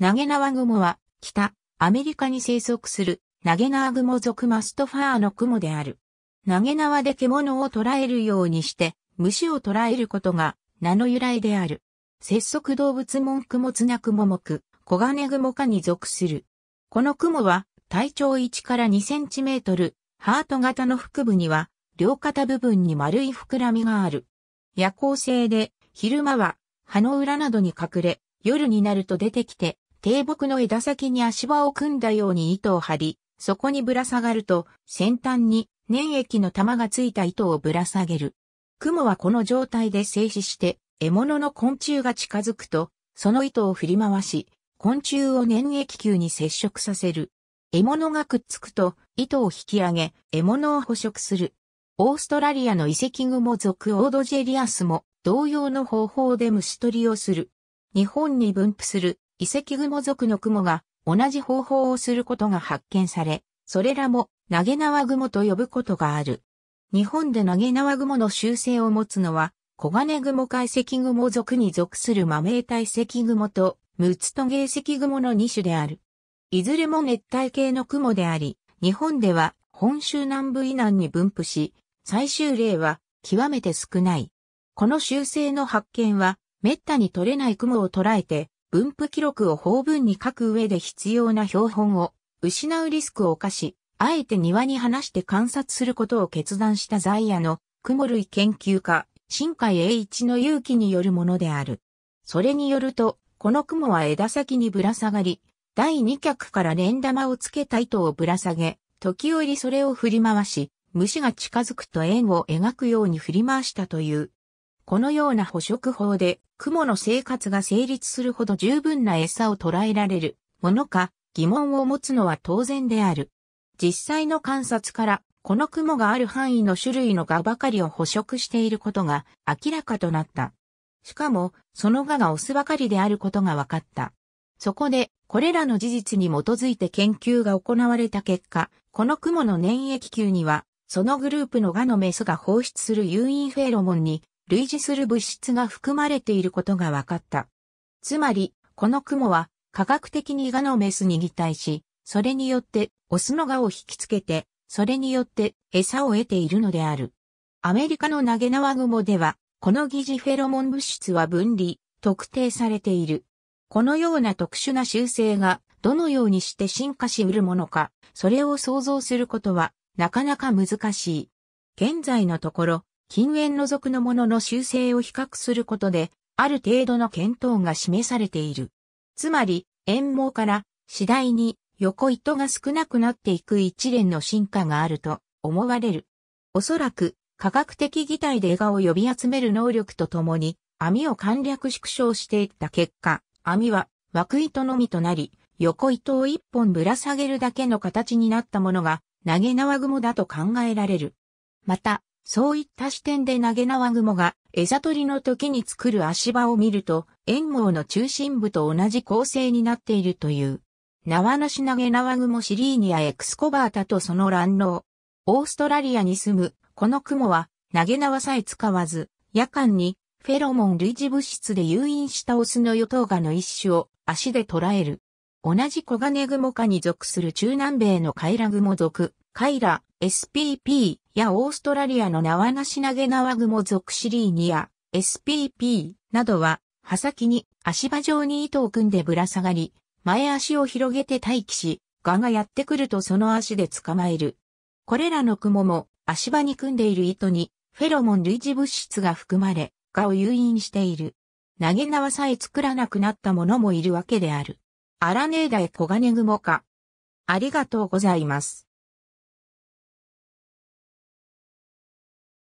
ナゲナワグモは、北、アメリカに生息する、ナゲナワグモ属マストファーの雲である。ナゲナワで獣を捕らえるようにして、虫を捕らえることが、名の由来である。節足動物門雲ツナクモ目、コガネグモ科に属する。この雲は、体長1から2センチメートル、ハート型の腹部には、両肩部分に丸い膨らみがある。夜行性で、昼間は、葉の裏などに隠れ、夜になると出てきて、低木の枝先に足場を組んだように糸を張り、そこにぶら下がると、先端に粘液の玉がついた糸をぶら下げる。雲はこの状態で静止して、獲物の昆虫が近づくと、その糸を振り回し、昆虫を粘液球に接触させる。獲物がくっつくと、糸を引き上げ、獲物を捕食する。オーストラリアの遺跡も属オードジェリアスも同様の方法で虫取りをする。日本に分布する遺跡雲族の雲が同じ方法をすることが発見され、それらも投げ縄雲と呼ぶことがある。日本で投げ縄雲の習性を持つのは、小金雲解石雲族に属する豆体石雲とムツトゲ石雲の2種である。いずれも熱帯系の雲であり、日本では本州南部以南に分布し、最終例は極めて少ない。この習性の発見は、滅多に取れない雲を捉えて、分布記録を法文に書く上で必要な標本を失うリスクを冒し、あえて庭に放して観察することを決断した在野の雲類研究家、新海栄一の勇気によるものである。それによると、この雲は枝先にぶら下がり、第2脚から連玉をつけた糸をぶら下げ、時折それを振り回し、虫が近づくと円を描くように振り回したというこのような捕食法で、クモの生活が成立するほど十分な餌を捉えられるものか疑問を持つのは当然である。実際の観察から、このモがある範囲の種類の蛾ばかりを捕食していることが明らかとなった。しかも、その蛾がオスばかりであることが分かった。そこで、これらの事実に基づいて研究が行われた結果、このモの粘液球には、そのグループの蛾のメスが放出する誘引フェロモンに類似する物質が含まれていることが分かった。つまり、この雲は科学的にガのメスに擬態し、それによってオスのガを引きつけて、それによって餌を得ているのである。アメリカの投げ縄雲では、この疑似フェロモン物質は分離、特定されている。このような特殊な習性がどのようにして進化し得るものか、それを想像することはなかなか難しい。現在のところ、禁煙の属のものの修正を比較することで、ある程度の検討が示されている。つまり、煙毛から次第に横糸が少なくなっていく一連の進化があると思われる。おそらく、科学的擬態で絵画を呼び集める能力とともに、網を簡略縮小していった結果、網は枠糸のみとなり、横糸を一本ぶら下げるだけの形になったものが、投げ縄雲だと考えられる。また、そういった視点で投げ縄雲が餌取りの時に作る足場を見ると、炎網の中心部と同じ構成になっているという。縄なし投げ縄雲シリーニアエクスコバータとその卵脳。オーストラリアに住む、この雲は、投げ縄さえ使わず、夜間に、フェロモン類似物質で誘引したオスのヨトウガの一種を足で捉える。同じ小金雲科に属する中南米のカイラ雲属、カイラ、SPP やオーストラリアの縄なし投げ縄雲属シリーニや SPP などは、刃先に足場状に糸を組んでぶら下がり、前足を広げて待機し、ガがやってくるとその足で捕まえる。これらの雲も足場に組んでいる糸にフェロモン類似物質が含まれ、ガを誘引している。投げ縄さえ作らなくなった者もいるわけである。アラネーダへコガネグモか。ありがとうございます。